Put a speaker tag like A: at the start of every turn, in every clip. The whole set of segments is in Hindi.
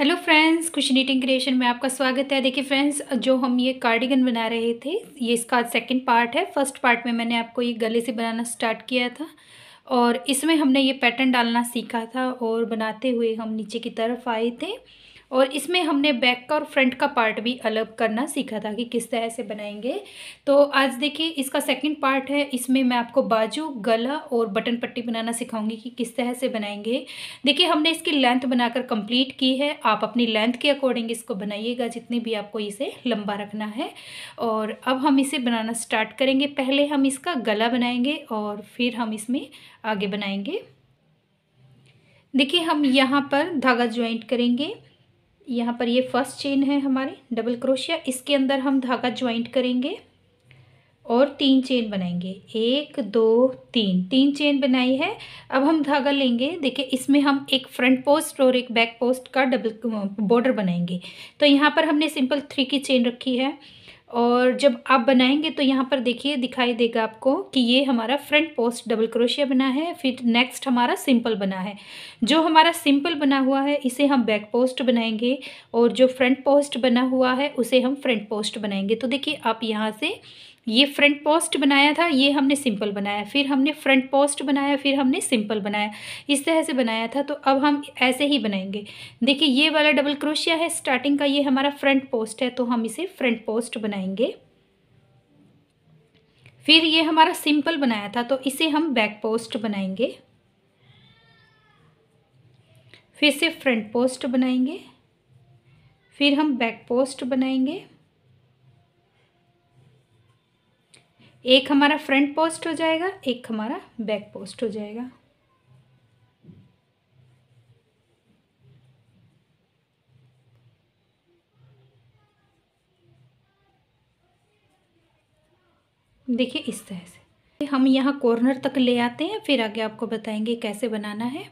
A: हेलो फ्रेंड्स खुशी नीटिंग क्रिएशन में आपका स्वागत है देखिए फ्रेंड्स जो हम ये कार्डिगन बना रहे थे ये इसका सेकंड पार्ट है फर्स्ट पार्ट में मैंने आपको ये गले से बनाना स्टार्ट किया था और इसमें हमने ये पैटर्न डालना सीखा था और बनाते हुए हम नीचे की तरफ आए थे और इसमें हमने बैक का और फ्रंट का पार्ट भी अलग करना सीखा था कि किस तरह से बनाएंगे तो आज देखिए इसका सेकंड पार्ट है इसमें मैं आपको बाजू गला और बटन पट्टी बनाना सिखाऊंगी कि किस तरह से बनाएंगे देखिए हमने इसकी लेंथ बनाकर कंप्लीट की है आप अपनी लेंथ के अकॉर्डिंग इसको बनाइएगा जितनी भी आपको इसे लंबा रखना है और अब हम इसे बनाना स्टार्ट करेंगे पहले हम इसका गला बनाएंगे और फिर हम इसमें आगे बनाएंगे देखिए हम यहाँ पर धागा ज्वाइंट करेंगे यहाँ पर ये फर्स्ट चेन है हमारी डबल क्रोशिया इसके अंदर हम धागा ज्वाइंट करेंगे और तीन चेन बनाएंगे एक दो तीन तीन चेन बनाई है अब हम धागा लेंगे देखिए इसमें हम एक फ्रंट पोस्ट और एक बैक पोस्ट का डबल बॉर्डर बनाएंगे तो यहाँ पर हमने सिंपल थ्री की चेन रखी है और जब आप बनाएंगे तो यहाँ पर देखिए दिखाई देगा आपको कि ये हमारा फ्रंट पोस्ट डबल क्रोशिया बना है फिर नेक्स्ट हमारा सिंपल बना है जो हमारा सिंपल बना हुआ है इसे हम बैक पोस्ट बनाएंगे और जो फ्रंट पोस्ट बना हुआ है उसे हम फ्रंट पोस्ट बनाएंगे तो देखिए आप यहाँ से ये फ्रंट पोस्ट बनाया था ये हमने सिंपल बनाया फिर हमने फ्रंट पोस्ट बनाया फिर हमने सिंपल बनाया इस तरह से बनाया था तो अब हम ऐसे ही बनाएंगे देखिए ये वाला डबल क्रोशिया है स्टार्टिंग का ये हमारा फ्रंट पोस्ट है तो हम इसे फ्रंट पोस्ट बनाएंगे फिर ये हमारा सिंपल बनाया था तो इसे हम बैक पोस्ट बनाएंगे फिर से फ्रंट पोस्ट बनाएंगे फिर हम बैक पोस्ट बनाएंगे एक हमारा फ्रंट पोस्ट हो जाएगा एक हमारा बैक पोस्ट हो जाएगा देखिए इस तरह से हम यहाँ कॉर्नर तक ले आते हैं फिर आगे आपको बताएंगे कैसे बनाना है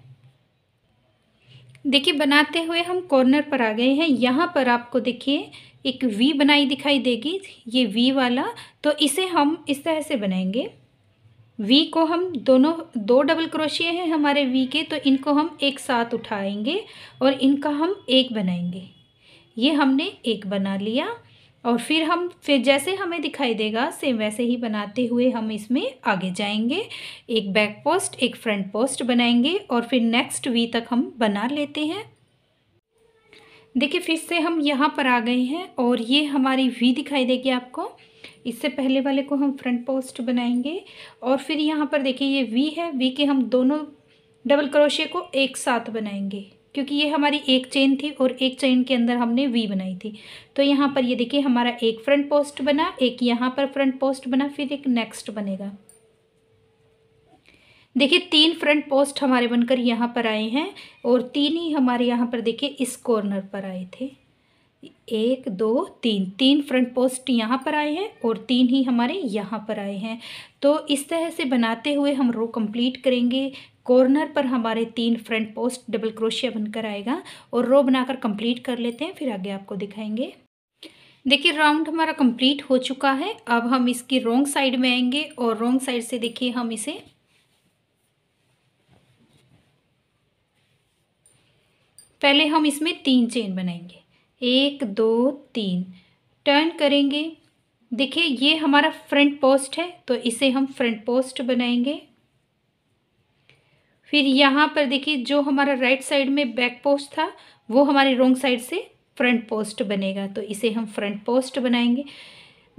A: देखिए बनाते हुए हम कॉर्नर पर आ गए हैं यहाँ पर आपको देखिए एक वी बनाई दिखाई देगी ये वी वाला तो इसे हम इस तरह से बनाएंगे वी को हम दोनों दो डबल क्रोशिए हैं हमारे वी के तो इनको हम एक साथ उठाएंगे और इनका हम एक बनाएंगे ये हमने एक बना लिया और फिर हम फिर जैसे हमें दिखाई देगा सेम वैसे ही बनाते हुए हम इसमें आगे जाएंगे एक बैक पोस्ट एक फ्रंट पोस्ट बनाएंगे और फिर नेक्स्ट वी तक हम बना लेते हैं देखिए फिर से हम यहाँ पर आ गए हैं और ये हमारी वी दिखाई देगी आपको इससे पहले वाले को हम फ्रंट पोस्ट बनाएंगे और फिर यहाँ पर देखिए ये वी है वी के हम दोनों डबल क्रोशे को एक साथ बनाएंगे क्योंकि ये हमारी एक चेन थी और एक चेन के अंदर हमने वी बनाई थी तो यहाँ पर ये देखिए हमारा एक फ्रंट पोस्ट बना एक यहाँ पर फ्रंट पोस्ट बना फिर एक नेक्स्ट बनेगा देखिए तीन फ्रंट पोस्ट हमारे बनकर यहाँ पर आए हैं और तीन ही हमारे यहाँ पर देखिए इस कॉर्नर पर आए थे एक दो तीन तीन फ्रंट पोस्ट यहाँ पर आए हैं और तीन ही हमारे यहाँ पर आए हैं तो इस तरह से बनाते हुए हम रो कंप्लीट करेंगे कॉर्नर पर हमारे तीन फ्रंट पोस्ट डबल क्रोशिया बनकर आएगा और रो बनाकर कंप्लीट कर लेते हैं फिर आगे आपको दिखाएंगे देखिए राउंड हमारा कंप्लीट हो चुका है अब हम इसकी रोंग साइड में आएंगे और रोंग साइड से देखिए हम इसे पहले हम इसमें तीन चेन बनाएंगे एक दो तीन टर्न करेंगे देखिए ये हमारा फ्रंट पोस्ट है तो इसे हम फ्रंट पोस्ट बनाएंगे फिर यहाँ पर देखिए जो हमारा राइट साइड में बैक पोस्ट था वो हमारे रोंग साइड से फ्रंट पोस्ट बनेगा तो इसे हम फ्रंट पोस्ट बनाएंगे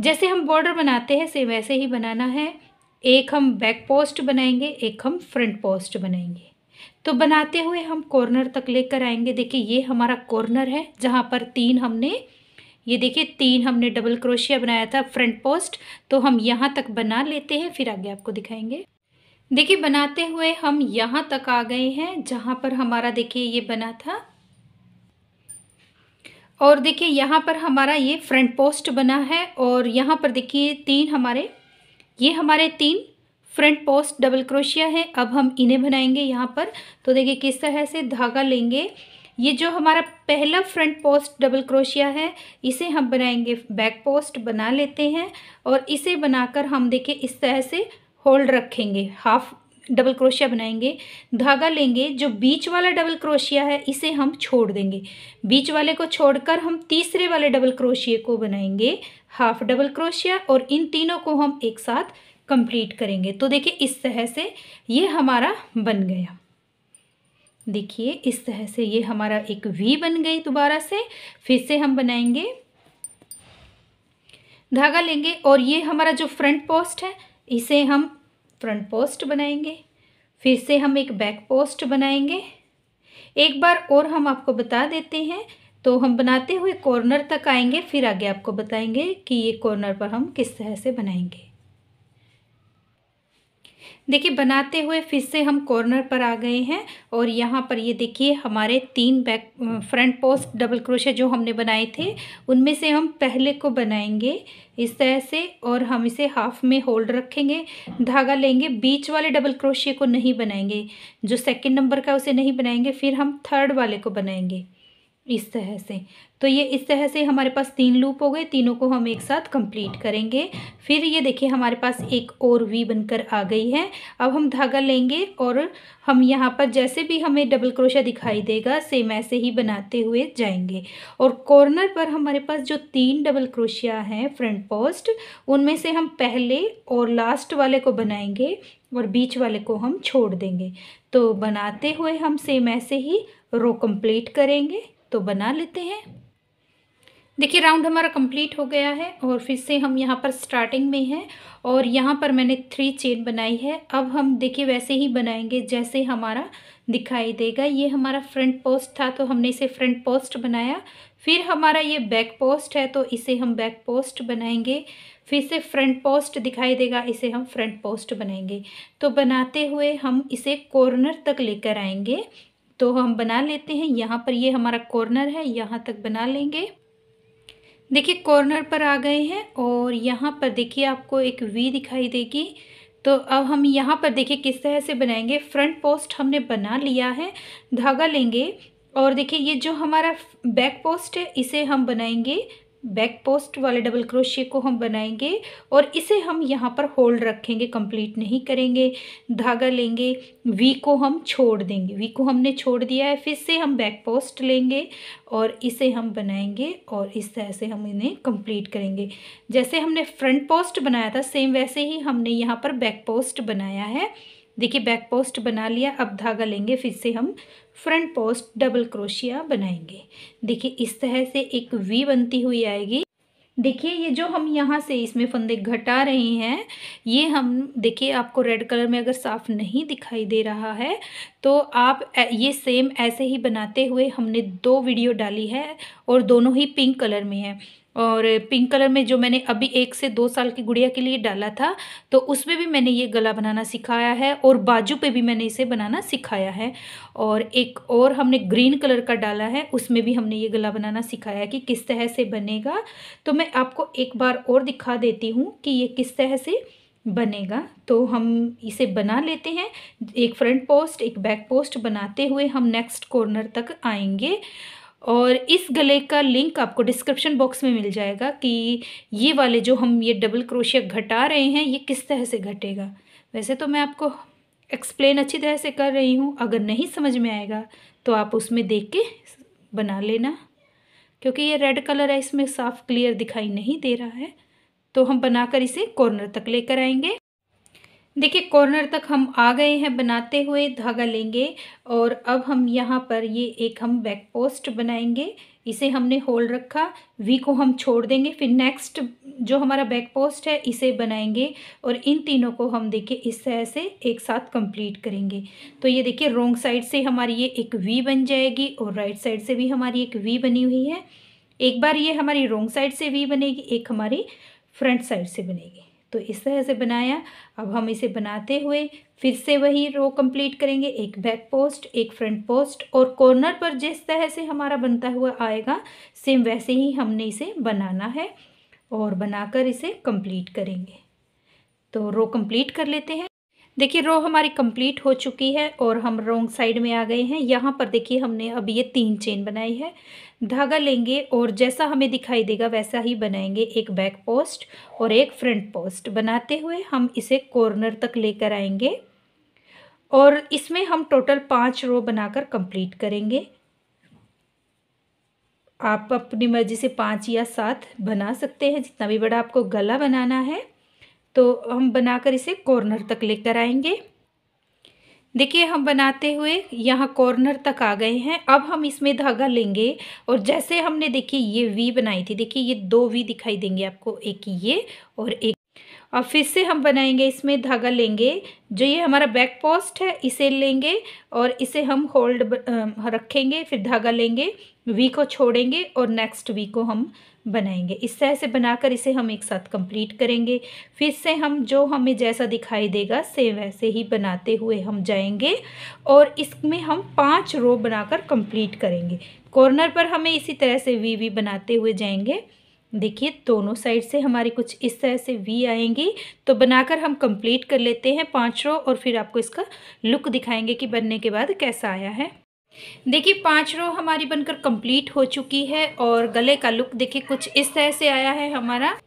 A: जैसे हम बॉर्डर बनाते हैं सेम वैसे ही बनाना है एक हम बैक पोस्ट बनाएंगे एक हम फ्रंट पोस्ट बनाएंगे तो बनाते हुए हम कॉर्नर तक लेकर आएंगे देखिए ये हमारा कॉर्नर है जहाँ पर तीन हमने ये देखिए तीन हमने डबल क्रोशिया बनाया था फ्रंट पोस्ट तो हम यहाँ तक बना लेते हैं फिर आगे आपको दिखाएंगे देखिए बनाते हुए हम यहाँ तक आ गए हैं जहाँ पर हमारा देखिए ये बना था और देखिए यहाँ पर हमारा ये फ्रंट पोस्ट बना है और यहाँ पर देखिए तीन हमारे ये हमारे तीन फ्रंट पोस्ट डबल क्रोशिया है अब हम इन्हें बनाएंगे यहाँ पर तो देखिए किस तरह से धागा लेंगे ये जो हमारा पहला फ्रंट पोस्ट डबल क्रोशिया है इसे हम बनाएंगे बैक पोस्ट बना लेते हैं और इसे बनाकर हम देखिए इस तरह से होल्ड रखेंगे हाफ डबल क्रोशिया बनाएंगे धागा लेंगे जो बीच वाला डबल क्रोशिया है इसे हम छोड़ देंगे बीच वाले को छोड़कर हम तीसरे वाले डबल क्रोशिए को बनाएंगे हाफ डबल क्रोशिया और इन तीनों को हम एक साथ कंप्लीट करेंगे तो देखिए इस तरह से ये हमारा बन गया देखिए इस तरह से ये हमारा एक वी बन गई दोबारा से फिर से हम बनाएंगे धागा लेंगे और ये हमारा जो फ्रंट पोस्ट है इसे हम फ्रंट पोस्ट बनाएंगे फिर से हम एक बैक पोस्ट बनाएंगे एक बार और हम आपको बता देते हैं तो हम बनाते हुए कॉर्नर तक आएंगे फिर आगे आपको बताएंगे कि ये कॉर्नर पर हम किस तरह से बनाएंगे देखिए बनाते हुए फिर से हम कॉर्नर पर आ गए हैं और यहाँ पर ये देखिए हमारे तीन back front post double crochet जो हमने बनाए थे उनमें से हम पहले को बनाएंगे इस तरह से और हम इसे हाफ में होल्ड रखेंगे धागा लेंगे बीच वाले डबल क्रोशे को नहीं बनाएंगे जो सेकंड नंबर का उसे नहीं बनाएंगे फिर हम थर्ड वाले को बनाएंगे इस तरह से तो ये इस तरह से हमारे पास तीन लूप हो गए तीनों को हम एक साथ कंप्लीट हाँ। करेंगे फिर ये देखिए हमारे पास एक और वी बनकर आ गई है अब हम धागा लेंगे और हम यहाँ पर जैसे भी हमें डबल क्रोशा दिखाई देगा सेम ऐसे ही बनाते हुए जाएंगे और कॉर्नर पर हमारे पास जो तीन डबल क्रोशिया हैं फ्रंट पोस्ट उनमें से हम पहले और लास्ट वाले को बनाएंगे और बीच वाले को हम छोड़ देंगे तो बनाते हुए हम सेम ऐसे ही रो कम्प्लीट करेंगे तो बना लेते हैं देखिए राउंड हमारा कंप्लीट हो गया है और फिर से हम यहाँ पर स्टार्टिंग में हैं और यहाँ पर मैंने थ्री चेन बनाई है अब हम देखिए वैसे ही बनाएंगे जैसे हमारा दिखाई देगा ये हमारा फ्रंट पोस्ट था तो हमने इसे फ्रंट पोस्ट बनाया फिर हमारा ये बैक पोस्ट है तो इसे हम बैक पोस्ट बनाएंगे फिर से फ्रंट पोस्ट दिखाई देगा इसे हम फ्रंट पोस्ट बनाएंगे तो बनाते हुए हम इसे कॉर्नर तक लेकर आएंगे तो हम बना लेते हैं यहाँ पर ये हमारा कॉर्नर है यहाँ तक बना लेंगे देखिए कॉर्नर पर आ गए हैं और यहाँ पर देखिए आपको एक वी दिखाई देगी तो अब हम यहाँ पर देखिए किस तरह से बनाएंगे फ्रंट पोस्ट हमने बना लिया है धागा लेंगे और देखिए ये जो हमारा बैक पोस्ट है इसे हम बनाएंगे बैक पोस्ट वाले डबल क्रोशिए को हम बनाएंगे और इसे हम यहाँ पर होल्ड रखेंगे कंप्लीट नहीं करेंगे धागा लेंगे वी को हम छोड़ देंगे वी को हमने छोड़ दिया है फिर से हम बैक पोस्ट लेंगे और इसे हम बनाएंगे और इस तरह से हम इन्हें कंप्लीट करेंगे जैसे हमने फ्रंट पोस्ट बनाया था सेम वैसे ही हमने यहाँ पर बैक पोस्ट बनाया है देखिए बैक पोस्ट बना लिया अब धागा लेंगे फिर से हम फ्रंट पोस्ट डबल क्रोशिया बनाएंगे देखिए इस तरह से एक वी बनती हुई आएगी देखिए ये जो हम यहाँ से इसमें फंदे घटा रहे हैं ये हम देखिए आपको रेड कलर में अगर साफ नहीं दिखाई दे रहा है तो आप ये सेम ऐसे ही बनाते हुए हमने दो वीडियो डाली है और दोनों ही पिंक कलर में है और पिंक कलर में जो मैंने अभी एक से दो साल की गुड़िया के लिए डाला था तो उसमें भी मैंने ये गला बनाना सिखाया है और बाजू पे भी मैंने इसे बनाना सिखाया है और एक और हमने ग्रीन कलर का डाला है उसमें भी हमने ये गला बनाना सिखाया है कि किस तरह से बनेगा तो मैं आपको एक बार और दिखा देती हूँ कि ये किस तरह से बनेगा तो हम इसे बना लेते हैं एक फ्रंट पोस्ट एक बैक पोस्ट बनाते हुए हम नेक्स्ट कॉर्नर तक आएंगे और इस गले का लिंक आपको डिस्क्रिप्शन बॉक्स में मिल जाएगा कि ये वाले जो हम ये डबल क्रोशिया घटा रहे हैं ये किस तरह से घटेगा वैसे तो मैं आपको एक्सप्लेन अच्छी तरह से कर रही हूँ अगर नहीं समझ में आएगा तो आप उसमें देख के बना लेना क्योंकि ये रेड कलर है इसमें साफ क्लियर दिखाई नहीं दे रहा है तो हम बनाकर इसे कॉर्नर तक लेकर आएंगे देखिए कॉर्नर तक हम आ गए हैं बनाते हुए धागा लेंगे और अब हम यहाँ पर ये एक हम बैक पोस्ट बनाएंगे इसे हमने होल रखा वी को हम छोड़ देंगे फिर नेक्स्ट जो हमारा बैक पोस्ट है इसे बनाएंगे और इन तीनों को हम देखिए इस तरह से एक साथ कंप्लीट करेंगे तो ये देखिए रोंग साइड से हमारी ये एक वी बन जाएगी और राइट साइड से भी हमारी एक वी बनी हुई है एक बार ये हमारी रोंग साइड से वी बनेगी एक हमारी फ्रंट साइड से बनेगी तो इस तरह से बनाया अब हम इसे बनाते हुए फिर से वही रो कंप्लीट करेंगे एक बैक पोस्ट एक फ्रंट पोस्ट और कॉर्नर पर जिस तरह से हमारा बनता हुआ आएगा सेम वैसे ही हमने इसे बनाना है और बनाकर इसे कंप्लीट करेंगे तो रो कंप्लीट कर लेते हैं देखिए रो हमारी कंप्लीट हो चुकी है और हम रोंग साइड में आ गए हैं यहाँ पर देखिए हमने अब ये तीन चेन बनाई है धागा लेंगे और जैसा हमें दिखाई देगा वैसा ही बनाएंगे एक बैक पोस्ट और एक फ्रंट पोस्ट बनाते हुए हम इसे कॉर्नर तक लेकर आएंगे और इसमें हम टोटल पाँच रो बनाकर कंप्लीट करेंगे आप अपनी मर्ज़ी से पाँच या सात बना सकते हैं जितना भी बड़ा आपको गला बनाना है तो हम बनाकर इसे कॉर्नर तक लेकर आएंगे देखिए हम बनाते हुए यहाँ कॉर्नर तक आ गए हैं अब हम इसमें धागा लेंगे और जैसे हमने देखिए ये वी बनाई थी देखिए ये दो वी दिखाई देंगे आपको एक ये और एक और फिर से हम बनाएंगे इसमें धागा लेंगे जो ये हमारा बैक पोस्ट है इसे लेंगे और इसे हम होल्ड रखेंगे फिर धागा लेंगे वी को छोड़ेंगे और नेक्स्ट वी को हम बनाएंगे इस तरह से बनाकर इसे हम एक साथ कंप्लीट करेंगे फिर से हम जो हमें जैसा दिखाई देगा सेम वैसे ही बनाते हुए हम जाएंगे और इसमें हम पाँच रो बनाकर कंप्लीट करेंगे कॉर्नर पर हमें इसी तरह से वी वी बनाते हुए जाएंगे देखिए दोनों साइड से हमारी कुछ इस तरह से वी आएंगी तो बनाकर हम कंप्लीट कर लेते हैं पाँच रो और फिर आपको इसका लुक दिखाएंगे कि बनने के बाद कैसा आया है देखिए पांच रो हमारी बनकर कंप्लीट हो चुकी है और गले का लुक देखिए कुछ इस तरह से आया है हमारा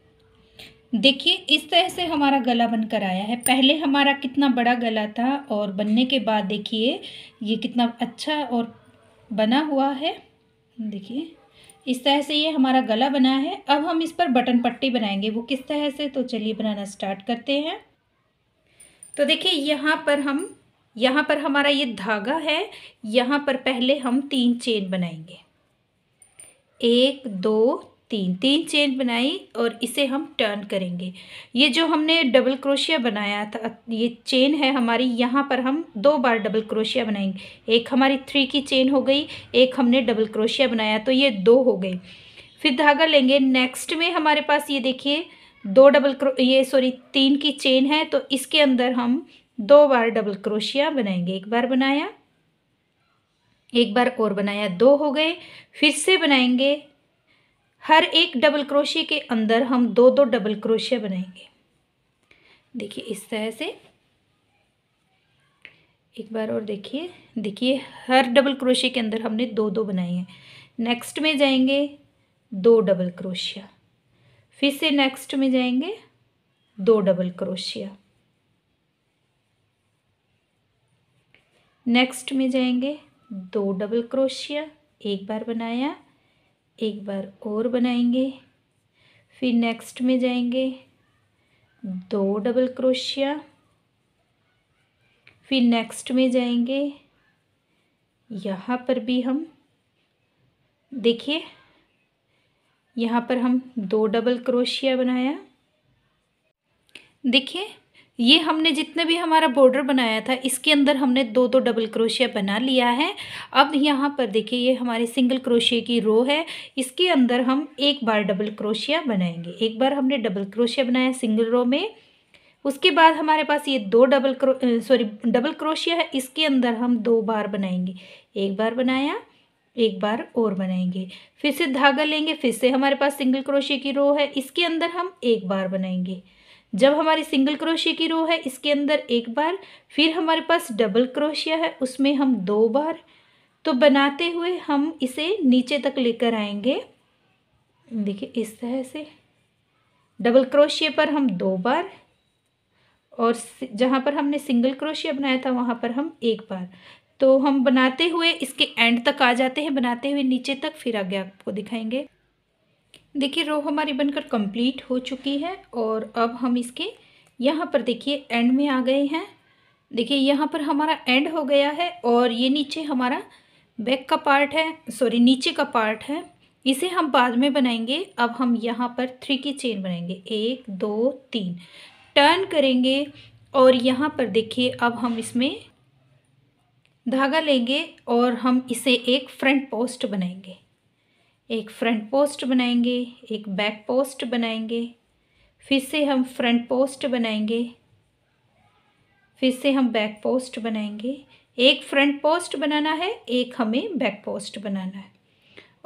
A: देखिए इस तरह से हमारा गला बनकर आया है पहले हमारा कितना बड़ा गला था और बनने के बाद देखिए ये कितना अच्छा और बना हुआ है देखिए इस तरह से ये हमारा गला बना है अब हम इस पर बटन पट्टी बनाएंगे वो किस तरह से तो चलिए बनाना स्टार्ट करते हैं तो देखिए यहाँ पर हम यहाँ पर हमारा ये धागा है यहाँ पर पहले हम तीन चेन बनाएंगे एक दो तीन तीन चेन बनाई और इसे हम टर्न करेंगे ये जो हमने डबल क्रोशिया बनाया था ये चेन है हमारी यहाँ पर हम दो बार डबल क्रोशिया बनाएंगे एक हमारी थ्री की चेन हो गई एक हमने डबल क्रोशिया बनाया तो ये दो हो गई फिर धागा लेंगे नेक्स्ट में हमारे पास ये देखिए दो डबल क्रो ये सॉरी तीन की चेन है तो इसके अंदर हम दो बार डबल क्रोशिया बनाएंगे एक बार बनाया एक बार और बनाया दो हो गए फिर से बनाएंगे हर एक डबल क्रोशिया के अंदर हम दो दो डबल क्रोशिया बनाएंगे देखिए इस तरह से एक बार और देखिए देखिए हर डबल क्रोशिया के अंदर हमने दो दो बनाए हैं नेक्स्ट में जाएंगे दो डबल क्रोशिया फिर से नेक्स्ट में जाएंगे दो डबल क्रोशिया नेक्स्ट में जाएंगे दो डबल क्रोशिया एक बार बनाया एक बार और बनाएंगे फिर नेक्स्ट में जाएंगे दो डबल क्रोशिया फिर नेक्स्ट में जाएंगे यहाँ पर भी हम देखिए यहाँ पर हम दो डबल क्रोशिया बनाया देखिए ये हमने जितने भी हमारा बॉर्डर बनाया था इसके अंदर हमने दो दो डबल क्रोशिया बना लिया है अब यहाँ पर देखिए ये हमारी सिंगल क्रोशिया की रो है इसके अंदर हम एक बार डबल क्रोशिया बनाएंगे एक बार हमने डबल क्रोशिया बनाया सिंगल रो में उसके बाद हमारे पास ये दो डबल क्रो सॉरी डबल क्रोशिया है इसके अंदर हम दो बार बनाएंगे एक बार बनाया एक बार और बनाएंगे फिर से धागा लेंगे फिर से हमारे पास सिंगल क्रोशिया की रो है इसके अंदर हम एक बार बनाएंगे जब हमारी सिंगल क्रोशिया की रो है इसके अंदर एक बार फिर हमारे पास डबल क्रोशिया है उसमें हम दो बार तो बनाते हुए हम इसे नीचे तक लेकर आएंगे देखिए इस तरह से डबल क्रोशिया पर हम दो बार और जहाँ पर हमने सिंगल क्रोशिया बनाया था वहाँ पर हम एक बार तो हम बनाते हुए इसके एंड तक आ जाते हैं बनाते हुए नीचे तक फिर आगे आपको दिखाएंगे देखिए रो हमारी बनकर कंप्लीट हो चुकी है और अब हम इसके यहाँ पर देखिए एंड में आ गए हैं देखिए यहाँ पर हमारा एंड हो गया है और ये नीचे हमारा बैक का पार्ट है सॉरी नीचे का पार्ट है इसे हम बाद में बनाएंगे अब हम यहाँ पर थ्री की चेन बनाएंगे एक दो तीन टर्न करेंगे और यहाँ पर देखिए अब हम इसमें धागा लेंगे और हम इसे एक फ्रंट पोस्ट बनाएंगे एक फ्रंट पोस्ट बनाएंगे एक बैक पोस्ट बनाएंगे फिर से हम फ्रंट पोस्ट बनाएंगे फिर से हम बैक पोस्ट बनाएंगे एक फ्रंट पोस्ट बनाना है एक हमें बैक पोस्ट बनाना है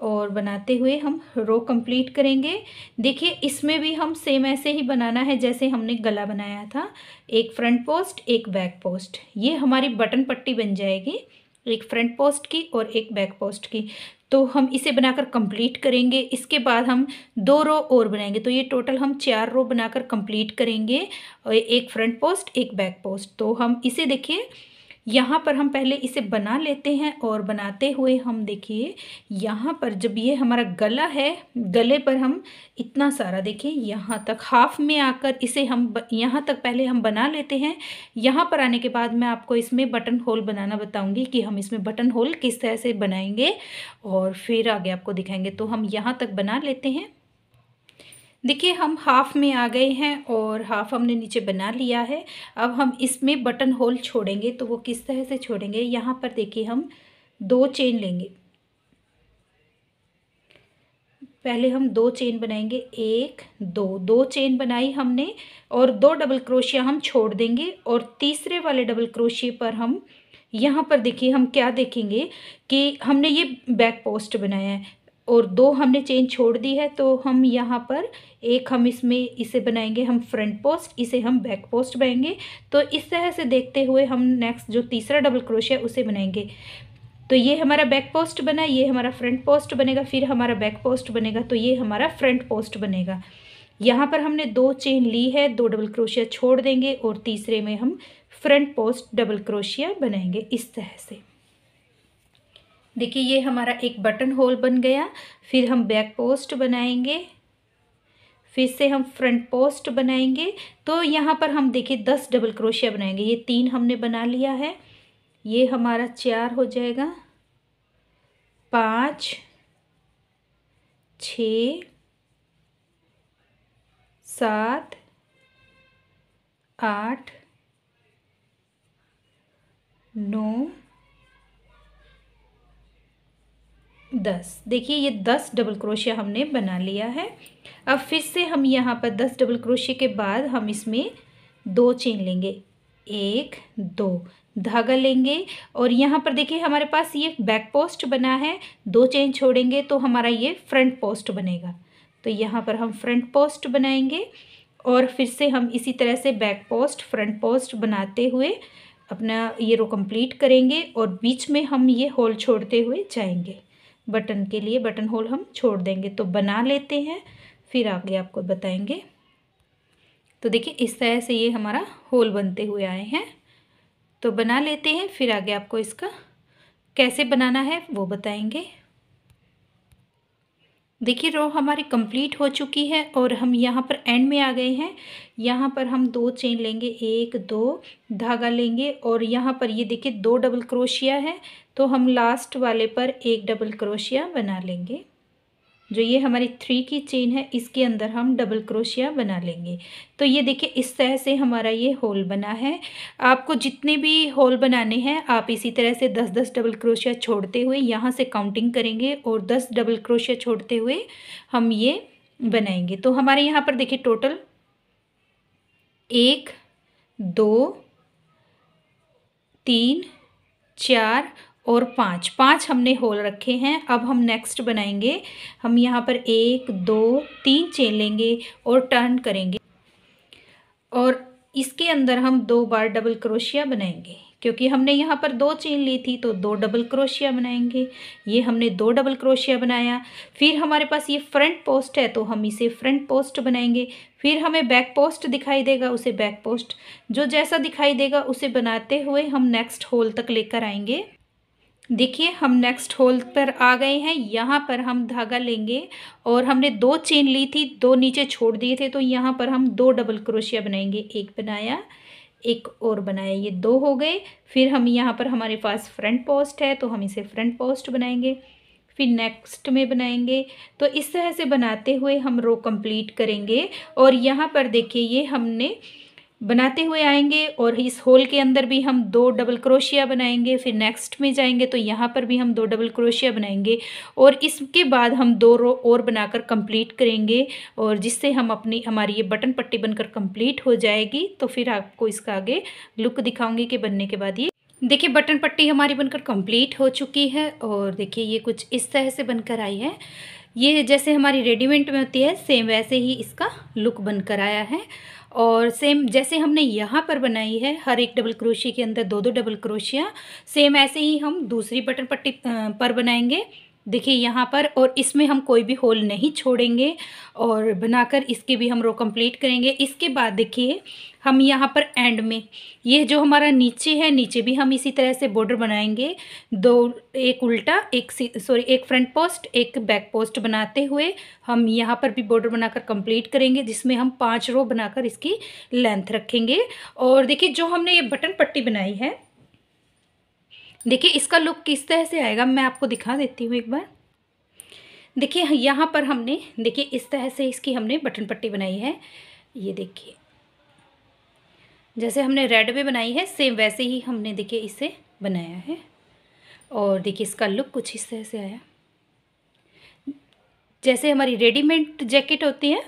A: और बनाते हुए हम रो कंप्लीट करेंगे देखिए इसमें भी हम सेम ऐसे ही बनाना है जैसे हमने गला बनाया था एक फ्रंट पोस्ट एक बैक पोस्ट ये हमारी बटन पट्टी बन जाएगी एक फ्रंट पोस्ट की और एक बैक पोस्ट की तो हम इसे बनाकर कंप्लीट करेंगे इसके बाद हम दो रो और बनाएंगे तो ये टोटल हम चार रो बनाकर कंप्लीट करेंगे एक फ्रंट पोस्ट एक बैक पोस्ट तो हम इसे देखिए यहाँ पर हम पहले इसे बना लेते हैं और बनाते हुए हम देखिए यहाँ पर जब ये हमारा गला है गले पर हम इतना सारा देखिए यहाँ तक हाफ में आकर इसे हम यहाँ तक पहले हम बना लेते हैं यहाँ पर आने के बाद मैं आपको इसमें बटन होल बनाना बताऊँगी कि हम इसमें बटन होल किस तरह से बनाएंगे और फिर आगे आपको दिखाएंगे तो हम यहाँ तक बना लेते हैं देखिए हम हाफ़ में आ गए हैं और हाफ़ हमने नीचे बना लिया है अब हम इसमें बटन होल छोड़ेंगे तो वो किस तरह से छोड़ेंगे यहाँ पर देखिए हम दो चेन लेंगे पहले हम दो चेन बनाएंगे एक दो दो चेन बनाई हमने और दो डबल क्रोशिया हम छोड़ देंगे और तीसरे वाले डबल क्रोशिया पर हम यहाँ पर देखिए हम क्या देखेंगे कि हमने ये बैक पोस्ट बनाया है और दो हमने चेन छोड़ दी है तो हम यहाँ पर एक हम इसमें इसे बनाएंगे हम फ्रंट पोस्ट इसे हम बैक पोस्ट बनाएंगे तो इस तरह से देखते हुए हम नेक्स्ट जो तीसरा डबल क्रोशिया उसे बनाएंगे तो ये हमारा बैक पोस्ट बना ये हमारा फ्रंट पोस्ट बनेगा फिर हमारा बैक पोस्ट बनेगा तो ये हमारा फ्रंट पोस्ट बनेगा यहाँ पर हमने दो चेन ली है दो डबल क्रोशिया छोड़ देंगे और तीसरे में हम फ्रंट पोस्ट डबल क्रोशिया बनाएंगे इस तरह से देखिए ये हमारा एक बटन होल बन गया फिर हम बैक पोस्ट बनाएंगे फिर से हम फ्रंट पोस्ट बनाएंगे तो यहाँ पर हम देखिए दस डबल क्रोशिया बनाएंगे ये तीन हमने बना लिया है ये हमारा चार हो जाएगा पाँच छ सात आठ नौ दस देखिए ये दस डबल क्रोशिया हमने बना लिया है अब फिर से हम यहाँ पर दस डबल क्रोशिया के बाद हम इसमें दो चेन लेंगे एक दो धागा लेंगे और यहाँ पर देखिए हमारे पास ये बैक पोस्ट बना है दो चेन छोड़ेंगे तो हमारा ये फ्रंट पोस्ट बनेगा तो यहाँ पर हम फ्रंट पोस्ट बनाएंगे और फिर से हम इसी तरह से बैक पोस्ट फ्रंट पोस्ट बनाते हुए अपना ये रो कंप्लीट करेंगे और बीच में हम ये होल छोड़ते हुए जाएंगे बटन के लिए बटन होल हम छोड़ देंगे तो बना लेते हैं फिर आगे आपको बताएंगे तो देखिए इस तरह से ये हमारा होल बनते हुए आए हैं तो बना लेते हैं फिर आगे आपको इसका कैसे बनाना है वो बताएंगे देखिए रो हमारी कंप्लीट हो चुकी है और हम यहाँ पर एंड में आ गए हैं यहाँ पर हम दो चेन लेंगे एक दो धागा लेंगे और यहाँ पर ये देखिए दो डबल क्रोशिया है तो हम लास्ट वाले पर एक डबल क्रोशिया बना लेंगे जो ये हमारी थ्री की चेन है इसके अंदर हम डबल क्रोशिया बना लेंगे तो ये देखिए इस तरह से हमारा ये होल बना है आपको जितने भी होल बनाने हैं आप इसी तरह से दस दस डबल क्रोशिया छोड़ते हुए यहाँ से काउंटिंग करेंगे और दस डबल क्रोशिया छोड़ते हुए हम ये बनाएंगे तो हमारे यहाँ पर देखिए टोटल एक दो तीन चार और पाँच पाँच हमने होल रखे हैं अब हम नेक्स्ट बनाएंगे हम यहाँ पर एक दो तीन चेन लेंगे और टर्न करेंगे और इसके अंदर हम दो बार डबल क्रोशिया बनाएंगे क्योंकि हमने यहाँ पर दो चेन ली थी तो दो डबल क्रोशिया बनाएंगे ये हमने दो डबल क्रोशिया बनाया फिर हमारे पास ये फ्रंट पोस्ट है तो हम इसे फ्रंट पोस्ट बनाएंगे फिर हमें बैक पोस्ट दिखाई देगा उसे बैक पोस्ट जो जैसा दिखाई देगा उसे बनाते हुए हम नेक्स्ट होल तक लेकर आएंगे देखिए हम नेक्स्ट होल पर आ गए हैं यहाँ पर हम धागा लेंगे और हमने दो चेन ली थी दो नीचे छोड़ दिए थे तो यहाँ पर हम दो डबल क्रोशिया बनाएंगे एक बनाया एक और बनाया ये दो हो गए फिर हम यहाँ पर हमारे पास फ्रंट पोस्ट है तो हम इसे फ्रंट पोस्ट बनाएंगे फिर नेक्स्ट में बनाएंगे तो इस तरह से बनाते हुए हम रो कंप्लीट करेंगे और यहाँ पर देखिए ये हमने बनाते हुए आएंगे और इस होल के अंदर भी हम दो डबल क्रोशिया बनाएंगे फिर नेक्स्ट में जाएंगे तो यहाँ पर भी हम दो डबल क्रोशिया बनाएंगे और इसके बाद हम दो रो और बनाकर कंप्लीट करेंगे और जिससे हम अपनी हमारी ये बटन पट्टी बनकर कंप्लीट हो जाएगी तो फिर आपको इसका आगे लुक दिखाऊंगी कि बनने के बाद ये देखिए बटन पट्टी हमारी बनकर कम्प्लीट हो चुकी है और देखिए ये कुछ इस तरह से बनकर आई है ये जैसे हमारी रेडीमेड में होती है सेम वैसे ही इसका लुक बनकर आया है और सेम जैसे हमने यहाँ पर बनाई है हर एक डबल क्रोशिया के अंदर दो दो डबल क्रोशिया सेम ऐसे ही हम दूसरी बटन पट्टी पर बनाएंगे देखिए यहाँ पर और इसमें हम कोई भी होल नहीं छोड़ेंगे और बनाकर इसके भी हम रो कंप्लीट करेंगे इसके बाद देखिए हम यहाँ पर एंड में ये जो हमारा नीचे है नीचे भी हम इसी तरह से बॉर्डर बनाएंगे दो एक उल्टा एक सॉरी एक फ्रंट पोस्ट एक बैक पोस्ट बनाते हुए हम यहाँ पर भी बॉर्डर बनाकर कंप्लीट करेंगे जिसमें हम पांच रो बनाकर इसकी लेंथ रखेंगे और देखिए जो हमने ये बटन पट्टी बनाई है देखिए इसका लुक किस तरह से आएगा मैं आपको दिखा देती हूँ एक बार देखिए यहाँ पर हमने देखिए इस तरह से इसकी हमने बटन पट्टी बनाई है ये देखिए जैसे हमने रेड में बनाई है सेम वैसे ही हमने देखिए इसे बनाया है और देखिए इसका लुक कुछ इस तरह से आया जैसे हमारी रेडीमेड जैकेट होती है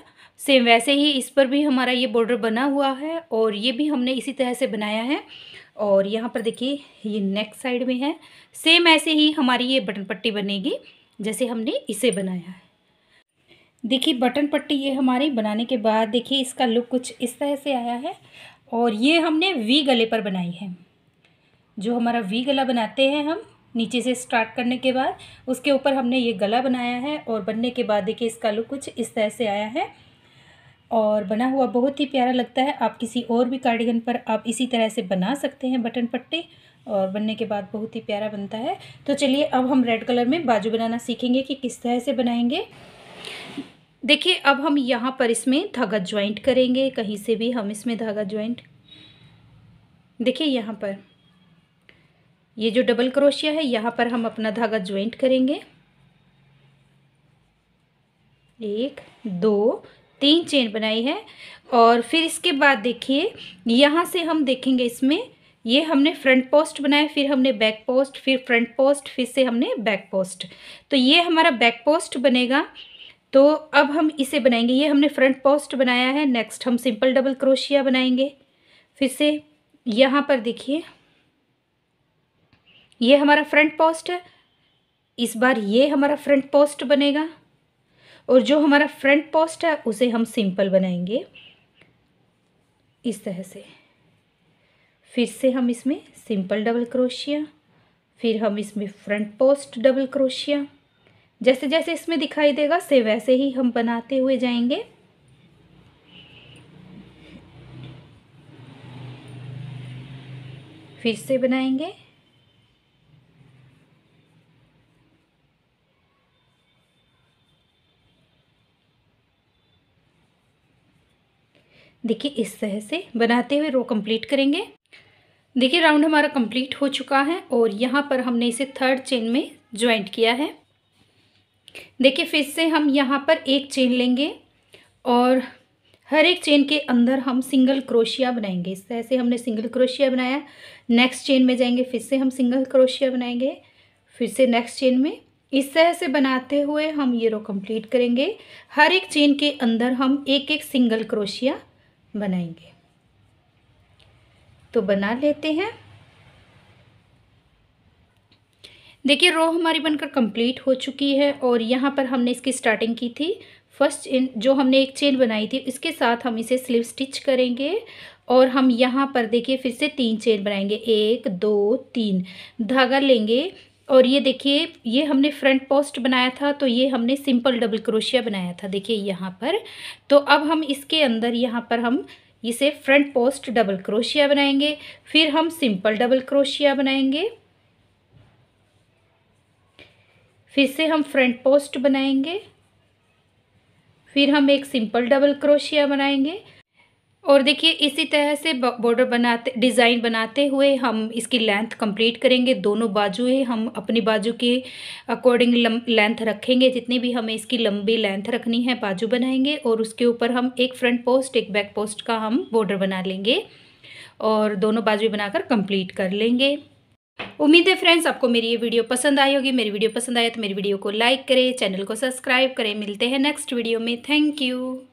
A: सेम वैसे ही इस पर भी हमारा ये बॉर्डर बना हुआ है और ये भी हमने इसी तरह से बनाया है और यहाँ पर देखिए ये नेक साइड में है सेम ऐसे ही हमारी ये बटन पट्टी बनेगी जैसे हमने इसे बनाया है देखिए बटन पट्टी ये हमारी बनाने के बाद देखिए इसका लुक कुछ इस तरह से आया है और ये हमने वी गले पर बनाई है जो हमारा वी गला बनाते हैं हम नीचे से स्टार्ट करने के बाद उसके ऊपर हमने ये गला बनाया है और बनने के बाद देखिए इसका लुक कुछ इस तरह से आया है और बना हुआ बहुत ही प्यारा लगता है आप किसी और भी कार्डिगन पर आप इसी तरह से बना सकते हैं बटन पट्टी और बनने के बाद बहुत ही प्यारा बनता है तो चलिए अब हम रेड कलर में बाजू बनाना सीखेंगे कि किस तरह से बनाएंगे देखिए अब हम यहाँ पर इसमें धागा ज्वाइंट करेंगे कहीं से भी हम इसमें धागा ज्वाइंट देखिए यहाँ पर ये जो डबल क्रोशिया है यहाँ पर हम अपना धागा ज्वाइंट करेंगे एक दो तीन चेन बनाई है और फिर इसके बाद देखिए यहाँ से हम देखेंगे इसमें ये हमने फ्रंट पोस्ट बनाया फिर हमने बैक पोस्ट फिर फ्रंट पोस्ट फिर से हमने बैक पोस्ट तो ये हमारा बैक पोस्ट बनेगा तो अब हम इसे बनाएंगे ये हमने फ्रंट पोस्ट बनाया है नेक्स्ट हम सिंपल डबल क्रोशिया बनाएंगे फिर से यहाँ पर देखिए ये हमारा फ्रंट पोस्ट है इस बार ये हमारा फ्रंट पोस्ट बनेगा और जो हमारा फ्रंट पोस्ट है उसे हम सिंपल बनाएंगे इस तरह से फिर से हम इसमें सिंपल डबल क्रोशिया फिर हम इसमें फ्रंट पोस्ट डबल क्रोशिया जैसे जैसे इसमें दिखाई देगा से वैसे ही हम बनाते हुए जाएंगे फिर से बनाएंगे देखिए इस तरह से बनाते हुए रो कंप्लीट करेंगे देखिए राउंड हमारा कंप्लीट हो चुका है और यहाँ पर हमने इसे थर्ड चेन में ज्वाइंट किया है देखिए फिर से हम यहाँ पर एक चेन लेंगे और हर एक चेन के अंदर हम सिंगल क्रोशिया बनाएंगे इस तरह से हमने सिंगल क्रोशिया बनाया नेक्स्ट चेन में जाएंगे फिर से हम सिंगल क्रोशिया बनाएंगे फिर से नेक्स्ट चेन में इस तरह से बनाते हुए हम ये रो कंप्लीट करेंगे हर एक चेन के अंदर हम एक एक सिंगल क्रोशिया बनाएंगे तो बना लेते हैं देखिए रो हमारी बनकर कंप्लीट हो चुकी है और यहाँ पर हमने इसकी स्टार्टिंग की थी फर्स्ट चेन जो हमने एक चेन बनाई थी इसके साथ हम इसे स्लीव स्टिच करेंगे और हम यहाँ पर देखिए फिर से तीन चेन बनाएंगे एक दो तीन धागा लेंगे और ये देखिए ये हमने फ्रंट पोस्ट बनाया था तो ये हमने सिंपल डबल क्रोशिया बनाया था देखिए यहाँ पर तो अब हम इसके अंदर यहाँ पर हम इसे फ्रंट पोस्ट डबल क्रोशिया बनाएंगे फिर हम सिंपल डबल क्रोशिया बनाएंगे फिर से हम फ्रंट पोस्ट बनाएंगे फिर हम एक सिंपल डबल क्रोशिया बनाएंगे और देखिए इसी तरह से बॉर्डर बनाते डिज़ाइन बनाते हुए हम इसकी लेंथ कंप्लीट करेंगे दोनों बाजुएं हम अपनी बाजू के अकॉर्डिंग लेंथ रखेंगे जितनी भी हमें इसकी लंबी लेंथ रखनी है बाजू बनाएंगे और उसके ऊपर हम एक फ्रंट पोस्ट एक बैक पोस्ट का हम बॉर्डर बना लेंगे और दोनों बाजू बनाकर कंप्लीट कर लेंगे उम्मीद है फ्रेंड्स आपको मेरी ये वीडियो पसंद आई होगी मेरी वीडियो पसंद आए तो मेरी वीडियो को लाइक करें चैनल को सब्सक्राइब करें मिलते हैं नेक्स्ट वीडियो में थैंक यू